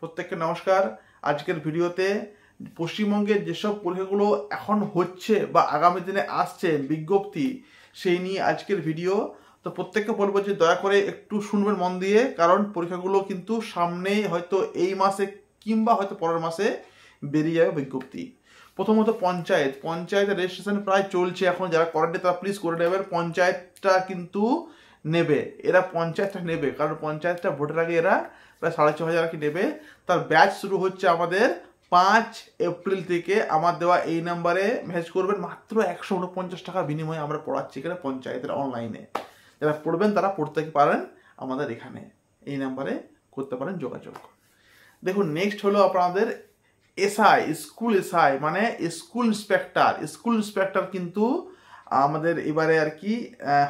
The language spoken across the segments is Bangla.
প্রত্যেককে নমস্কার আজকের ভিডিওতে পশ্চিমবঙ্গের যেসব পরীক্ষাগুলো এখন হচ্ছে বা আগামী দিনে আসছে বিজ্ঞপ্তি সেই নিয়ে আজকের ভিডিও তো প্রত্যেককে বলবো যে দয়া করে একটু শুনবেন মন দিয়ে কারণ পরীক্ষাগুলো কিন্তু সামনেই হয়তো এই মাসে কিংবা হয়তো পরের মাসে বেরিয়ে যাবে বিজ্ঞপ্তি প্রথমত পঞ্চায়েত পঞ্চায়েতের রেজিস্ট্রেশন প্রায় চলছে এখন যারা করেন তারা প্লিজ করে নেবেন পঞ্চায়েতটা কিন্তু নেবে এরা পঞ্চায়েতটা নেবে কারণ পঞ্চায়েতটা ভোটের আগে এরা প্রায় সাড়ে ছ হাজার কি নেবে তার ব্যাচ শুরু হচ্ছে আমাদের পাঁচ এপ্রিল থেকে আমার দেওয়া এই নাম্বারে ম্যাচ করবেন মাত্র একশো উনপঞ্চাশ টাকা বিনিময়ে আমরা পড়াচ্ছি এখানে পঞ্চায়েতের অনলাইনে যারা পড়বেন তারা পড়তে পারেন আমাদের এখানে এই নাম্বারে করতে পারেন যোগাযোগ দেখুন নেক্সট হলো আপনাদের এসআই স্কুল এসআই মানে স্কুল ইন্সপেক্টর স্কুল ইন্সপেক্টর কিন্তু আমাদের এবারে আর কি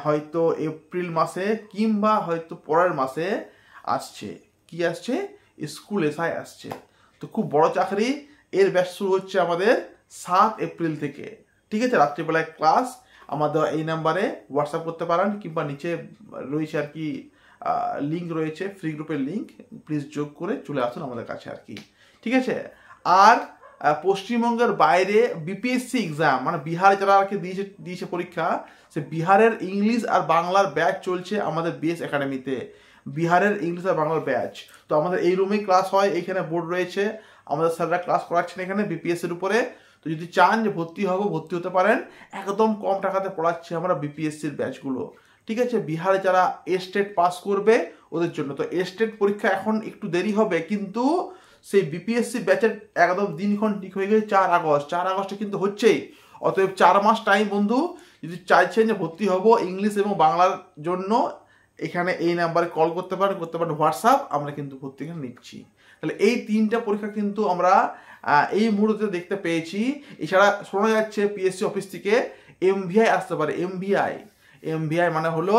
হয়তো এপ্রিল মাসে কিংবা হয়তো পরের মাসে আসছে কি আসছে স্কুল এসআই আসছে তো খুব বড় চাকরি এর ব্যাস শুরু হচ্ছে আমাদের সাত এপ্রিল থেকে ঠিক আছে রাত্রিবেলায় ক্লাস আমাদের এই নাম্বারে হোয়াটসঅ্যাপ করতে পারেন কিংবা নিচে রয়েছে আর কি লিঙ্ক রয়েছে ফ্রি গ্রুপের লিঙ্ক প্লিজ যোগ করে চলে আসুন আমাদের কাছে আর কি ঠিক আছে আর পশ্চিমবঙ্গের বাইরে বিপিএসসি এক্সাম মানে বিহারে যারা আর কি দিয়েছে দিয়েছে পরীক্ষা সে বিহারের ইংলিশ আর বাংলার ব্যাচ চলছে আমাদের বিএস একাডেমিতে বিহারের ইংলিশ আর বাংলার ব্যাচ তো আমাদের এই রুমেই ক্লাস হয় এইখানে বোর্ড রয়েছে আমাদের স্যাররা ক্লাস করাচ্ছেন এখানে বিপিএসসির উপরে তো যদি চান যে ভর্তি হবো ভর্তি হতে পারেন একদম কম টাকাতে পড়াচ্ছি আমরা বিপিএসসির ব্যাচগুলো ঠিক আছে বিহারে যারা এস্টেট পাস করবে ওদের জন্য তো এস্টেট পরীক্ষা এখন একটু দেরি হবে কিন্তু সেই বিপিএসসি ব্যাচের একদম দিনক্ষণ ঠিক হয়ে গেছে চার আগস্ট চার আগস্টে কিন্তু হচ্ছেই অতএব চার মাস টাইম বন্ধু যদি চাইছেন যে ভর্তি হব ইংলিশ এবং বাংলার জন্য এখানে এই নাম্বারে কল করতে পারেন করতে পারেন হোয়াটসঅ্যাপ আমরা কিন্তু ভর্তি এখানে নিচ্ছি তাহলে এই তিনটা পরীক্ষা কিন্তু আমরা এই মুহূর্তে দেখতে পেয়েছি এছাড়া শোনা যাচ্ছে পিএসসি অফিস থেকে এমভিআই আসতে পারে এমভিআই এমভিআই মানে হলো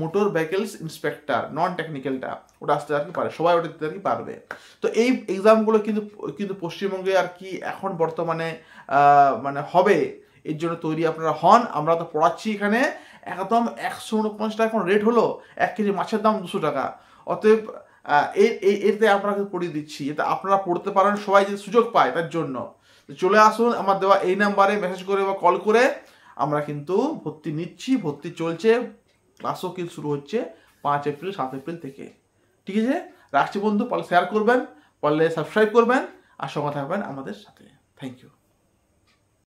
মোটর ভেহিকেলস ইন্সপেক্টর নন টেকনিক্যালটা ওটা আসতে আর কি পারে সবাই ওটা দিতে আর কি পারবে তো এই এক্সামগুলো কিন্তু কিন্তু পশ্চিমবঙ্গে আর কি এখন বর্তমানে মানে হবে এর জন্য তৈরি আপনারা হন আমরা তো পড়াচ্ছি এখানে একদম একশো উনপঞ্চাশ টাকা এখন রেট হলো এক কেজি মাছের দাম দুশো টাকা অতএব এরতে আপনাকে পড়িয়ে দিচ্ছি এটা আপনারা পড়তে পারেন সবাই যদি সুযোগ পায় তার জন্য চলে আসুন আমার দেওয়া এই নাম্বারে মেসেজ করে বা কল করে আমরা কিন্তু ভর্তি নিচ্ছি ভর্তি চলছে ক্লাসও কিন্তু শুরু হচ্ছে পাঁচ এপ্রিল সাত এপ্রিল থেকে ঠিক আছে রাখছি বন্ধু পারলে শেয়ার করবেন পারলে সাবস্ক্রাইব করবেন আর সঙ্গে থাকবেন আমাদের সাথে থ্যাংক ইউ